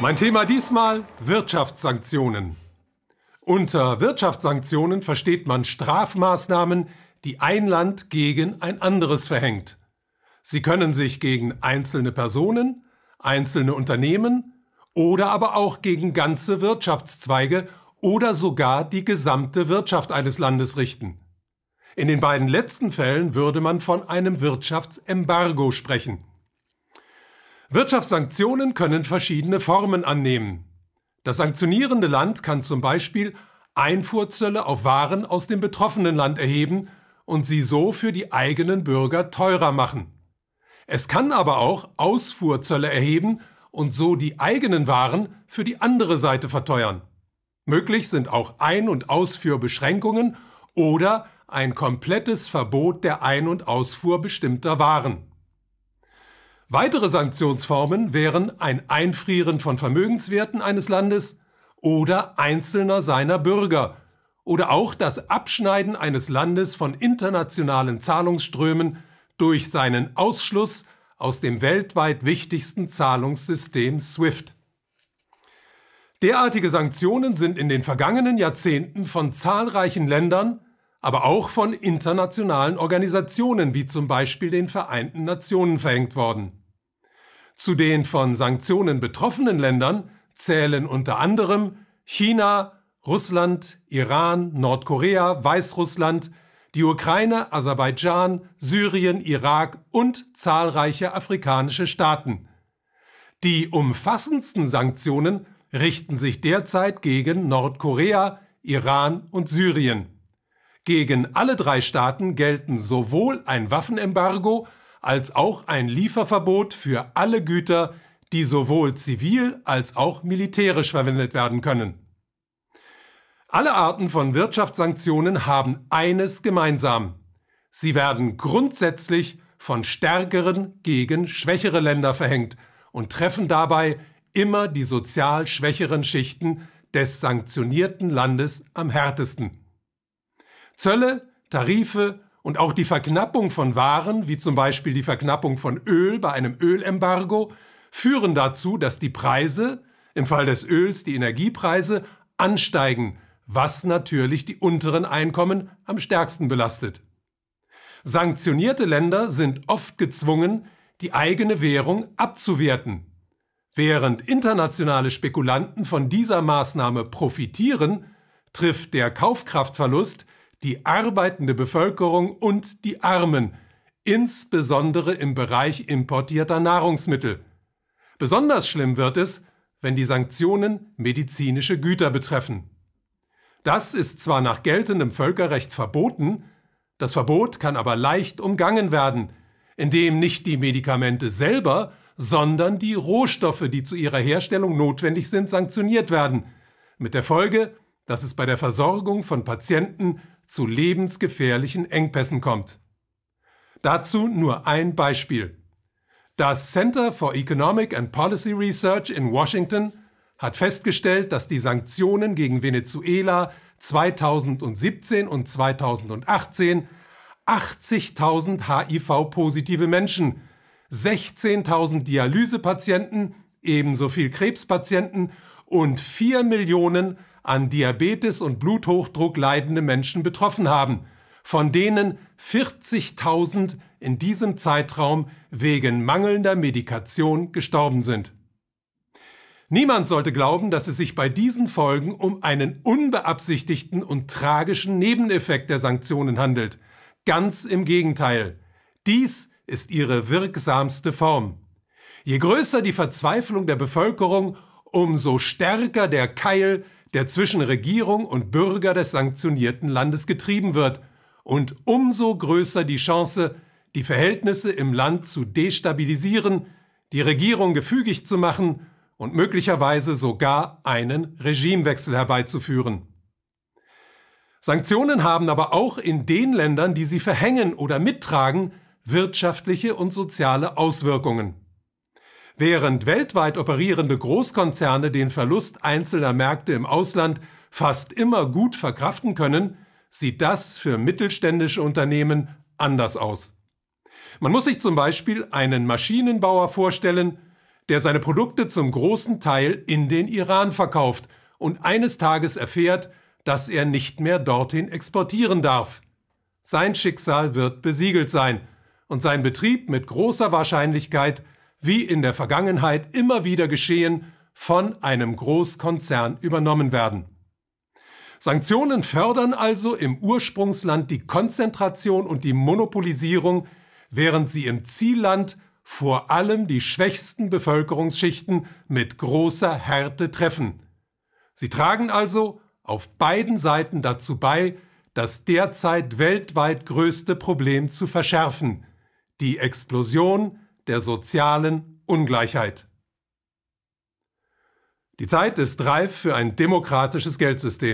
Mein Thema diesmal Wirtschaftssanktionen. Unter Wirtschaftssanktionen versteht man Strafmaßnahmen, die ein Land gegen ein anderes verhängt. Sie können sich gegen einzelne Personen, einzelne Unternehmen oder aber auch gegen ganze Wirtschaftszweige oder sogar die gesamte Wirtschaft eines Landes richten. In den beiden letzten Fällen würde man von einem Wirtschaftsembargo sprechen. Wirtschaftssanktionen können verschiedene Formen annehmen. Das sanktionierende Land kann zum Beispiel Einfuhrzölle auf Waren aus dem betroffenen Land erheben und sie so für die eigenen Bürger teurer machen. Es kann aber auch Ausfuhrzölle erheben und so die eigenen Waren für die andere Seite verteuern. Möglich sind auch Ein- und Ausfuhrbeschränkungen oder ein komplettes Verbot der Ein- und Ausfuhr bestimmter Waren. Weitere Sanktionsformen wären ein Einfrieren von Vermögenswerten eines Landes oder einzelner seiner Bürger oder auch das Abschneiden eines Landes von internationalen Zahlungsströmen durch seinen Ausschluss aus dem weltweit wichtigsten Zahlungssystem SWIFT. Derartige Sanktionen sind in den vergangenen Jahrzehnten von zahlreichen Ländern aber auch von internationalen Organisationen wie zum Beispiel den Vereinten Nationen verhängt worden. Zu den von Sanktionen betroffenen Ländern zählen unter anderem China, Russland, Iran, Nordkorea, Weißrussland, die Ukraine, Aserbaidschan, Syrien, Irak und zahlreiche afrikanische Staaten. Die umfassendsten Sanktionen richten sich derzeit gegen Nordkorea, Iran und Syrien. Gegen alle drei Staaten gelten sowohl ein Waffenembargo als auch ein Lieferverbot für alle Güter, die sowohl zivil als auch militärisch verwendet werden können. Alle Arten von Wirtschaftssanktionen haben eines gemeinsam. Sie werden grundsätzlich von stärkeren gegen schwächere Länder verhängt und treffen dabei immer die sozial schwächeren Schichten des sanktionierten Landes am härtesten. Zölle, Tarife und auch die Verknappung von Waren, wie zum Beispiel die Verknappung von Öl bei einem Ölembargo, führen dazu, dass die Preise, im Fall des Öls die Energiepreise, ansteigen, was natürlich die unteren Einkommen am stärksten belastet. Sanktionierte Länder sind oft gezwungen, die eigene Währung abzuwerten. Während internationale Spekulanten von dieser Maßnahme profitieren, trifft der Kaufkraftverlust die arbeitende Bevölkerung und die Armen, insbesondere im Bereich importierter Nahrungsmittel. Besonders schlimm wird es, wenn die Sanktionen medizinische Güter betreffen. Das ist zwar nach geltendem Völkerrecht verboten, das Verbot kann aber leicht umgangen werden, indem nicht die Medikamente selber, sondern die Rohstoffe, die zu ihrer Herstellung notwendig sind, sanktioniert werden, mit der Folge, dass es bei der Versorgung von Patienten zu lebensgefährlichen Engpässen kommt. Dazu nur ein Beispiel. Das Center for Economic and Policy Research in Washington hat festgestellt, dass die Sanktionen gegen Venezuela 2017 und 2018 80.000 HIV-positive Menschen, 16.000 Dialysepatienten, ebenso viel Krebspatienten und 4 Millionen an Diabetes und Bluthochdruck leidende Menschen betroffen haben, von denen 40.000 in diesem Zeitraum wegen mangelnder Medikation gestorben sind. Niemand sollte glauben, dass es sich bei diesen Folgen um einen unbeabsichtigten und tragischen Nebeneffekt der Sanktionen handelt. Ganz im Gegenteil. Dies ist ihre wirksamste Form. Je größer die Verzweiflung der Bevölkerung, umso stärker der Keil, der zwischen Regierung und Bürger des sanktionierten Landes getrieben wird und umso größer die Chance, die Verhältnisse im Land zu destabilisieren, die Regierung gefügig zu machen und möglicherweise sogar einen Regimewechsel herbeizuführen. Sanktionen haben aber auch in den Ländern, die sie verhängen oder mittragen, wirtschaftliche und soziale Auswirkungen während weltweit operierende Großkonzerne den Verlust einzelner Märkte im Ausland fast immer gut verkraften können, sieht das für mittelständische Unternehmen anders aus. Man muss sich zum Beispiel einen Maschinenbauer vorstellen, der seine Produkte zum großen Teil in den Iran verkauft und eines Tages erfährt, dass er nicht mehr dorthin exportieren darf. Sein Schicksal wird besiegelt sein und sein Betrieb mit großer Wahrscheinlichkeit wie in der Vergangenheit immer wieder geschehen, von einem Großkonzern übernommen werden. Sanktionen fördern also im Ursprungsland die Konzentration und die Monopolisierung, während sie im Zielland vor allem die schwächsten Bevölkerungsschichten mit großer Härte treffen. Sie tragen also auf beiden Seiten dazu bei, das derzeit weltweit größte Problem zu verschärfen, die Explosion der sozialen Ungleichheit. Die Zeit ist reif für ein demokratisches Geldsystem.